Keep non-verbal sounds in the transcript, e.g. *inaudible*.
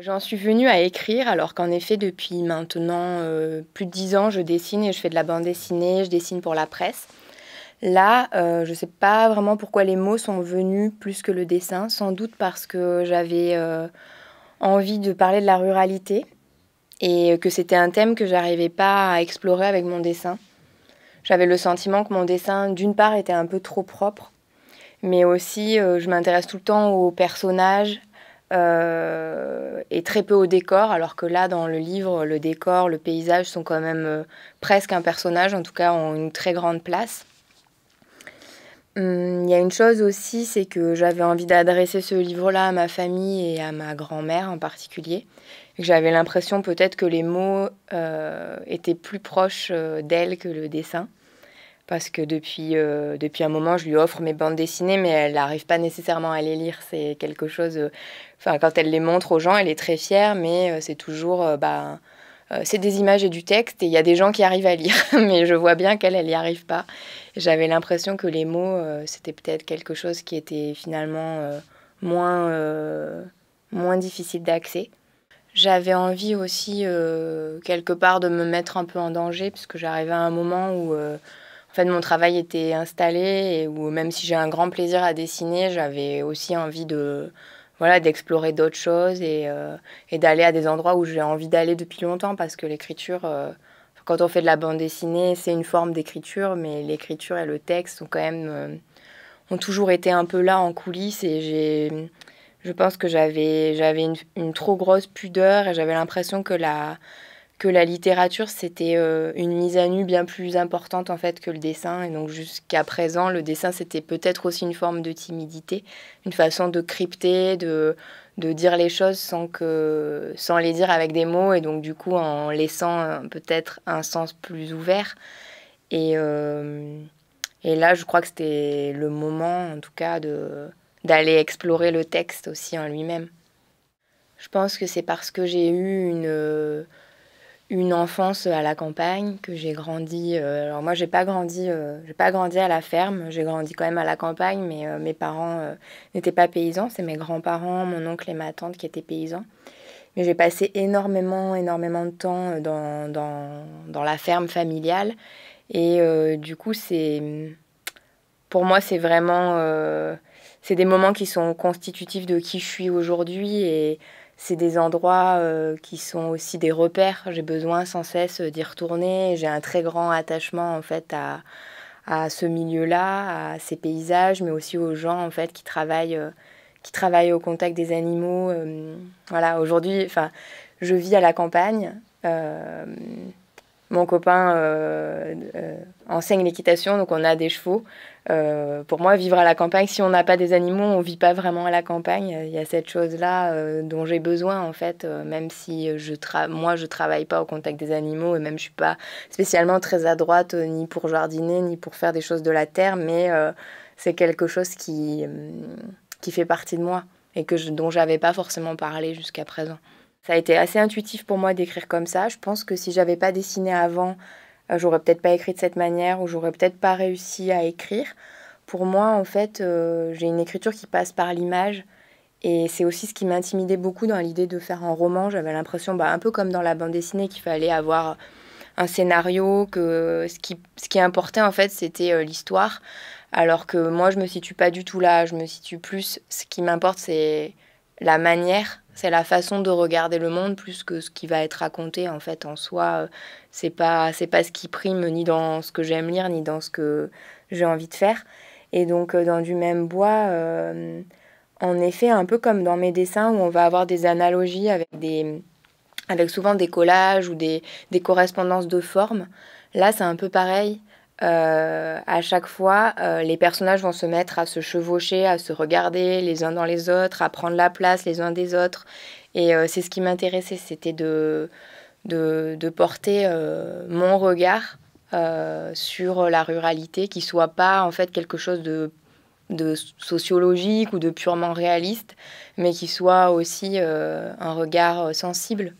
J'en suis venue à écrire alors qu'en effet depuis maintenant euh, plus de dix ans je dessine et je fais de la bande dessinée, je dessine pour la presse. Là, euh, je ne sais pas vraiment pourquoi les mots sont venus plus que le dessin, sans doute parce que j'avais euh, envie de parler de la ruralité et que c'était un thème que j'arrivais pas à explorer avec mon dessin. J'avais le sentiment que mon dessin, d'une part, était un peu trop propre, mais aussi je m'intéresse tout le temps aux personnages, euh, et très peu au décor, alors que là, dans le livre, le décor, le paysage sont quand même euh, presque un personnage, en tout cas ont une très grande place. Hum, il y a une chose aussi, c'est que j'avais envie d'adresser ce livre-là à ma famille et à ma grand-mère en particulier. J'avais l'impression peut-être que les mots euh, étaient plus proches d'elle que le dessin parce que depuis, euh, depuis un moment, je lui offre mes bandes dessinées, mais elle n'arrive pas nécessairement à les lire. C'est quelque chose. Euh, enfin, quand elle les montre aux gens, elle est très fière, mais euh, c'est toujours. bah, c'est des images et du texte, et il y a des gens qui arrivent à lire, *laughs* mais je vois bien qu'elle, elle n'y arrive pas. J'avais l'impression que les mots, c'était peut-être quelque chose qui était finalement moins, moins difficile d'accès. J'avais envie aussi, quelque part, de me mettre un peu en danger, puisque j'arrivais à un moment où mon travail était installé et où même si j'ai un grand plaisir à dessiner, j'avais aussi envie de voilà d'explorer d'autres choses et, euh, d'aller à des endroits où j'ai envie d'aller depuis longtemps parce que l'écriture, euh, quand on fait de la bande dessinée, c'est une forme d'écriture, mais l'écriture et le texte ont quand même euh, ont toujours été un peu là en coulisses et j'ai je pense que j'avais j'avais une trop grosse pudeur et j'avais l'impression que la que la littérature, c'était euh, une mise à nu bien plus importante en fait que le dessin. Et donc jusqu'à présent, le dessin, c'était peut-être aussi une forme de timidité, une façon de crypter, de, de dire les choses sans, que, sans les dire avec des mots, et donc du coup en laissant euh, peut-être un sens plus ouvert. Et, euh, et là, je crois que c'était le moment, en tout cas, d'aller explorer le texte aussi en lui-même. Je pense que c'est parce que j'ai eu une une enfance euh, à la campagne, que j'ai grandi. Euh, alors moi, j'ai pas grandi, euh, j'ai pas grandi à la ferme. J'ai grandi quand même à la campagne, mais mes parents n'étaient pas paysans. C'est mes grands-parents, mon oncle et ma tante qui étaient paysans. Mais j'ai passé énormément, énormément de temps dans, dans, dans la ferme familiale. Et du coup, c'est pour moi, c'est vraiment, c'est des moments qui sont constitutifs de qui je suis aujourd'hui et c'est des endroits euh, qui sont aussi des repères. J'ai besoin sans cesse euh, d'y retourner. J'ai un très grand attachement en fait à, à ce milieu-là, à ces paysages, mais aussi aux gens en fait qui travaillent, euh, qui travaillent au contact des animaux. voilà, aujourd'hui, enfin, je vis à la campagne. Mon copain euh, euh, enseigne l'équitation, donc on a des chevaux. Euh, pour moi, vivre à la campagne, si on n'a pas des animaux, on ne vit pas vraiment à la campagne. Il y a cette chose-là dont j'ai besoin, en fait, même si je moi, je ne travaille pas au contact des animaux et même je ne suis pas spécialement très adroite ni pour jardiner, ni pour faire des choses de la terre, mais c'est quelque chose hum, qui, fait partie de moi et que je, dont j'avais pas forcément parlé jusqu'à présent. Ça a été assez intuitif pour moi d'écrire comme ça. Je pense que si j'avais pas dessiné avant, euh, j'aurais peut-être pas écrit de cette manière ou j'aurais peut-être pas réussi à écrire. Pour moi, en fait, euh, j'ai une écriture qui passe par l'image. Et c'est aussi ce qui m'intimidait beaucoup dans l'idée de faire un roman. J'avais l'impression, bah, un peu comme dans la bande dessinée, qu'il fallait avoir un scénario, que ce qui, ce qui importait en fait, c'était euh, l'histoire. Alors que moi, je me situe pas du tout là. Je me situe plus. Ce qui m'importe, c'est la manière c'est la façon de regarder le monde plus que ce qui va être raconté en fait en soi. C'est pas c'est pas ce qui prime ni dans ce que j'aime lire ni dans ce que j'ai envie de faire. Et donc euh, dans du même bois, euh, en effet, un peu comme dans mes dessins où on va avoir des analogies avec des avec souvent des collages ou des, des correspondances de formes. Là, c'est un peu pareil. Euh, à chaque fois, euh, les personnages vont se mettre à se chevaucher, à se regarder les uns dans les autres, à prendre la place les uns des autres. Et euh, c'est ce qui m'intéressait, c'était de, de, porter mon regard sur la ruralité, qui soit pas en fait quelque chose de, de sociologique ou de purement réaliste, mais qui soit aussi un regard sensible.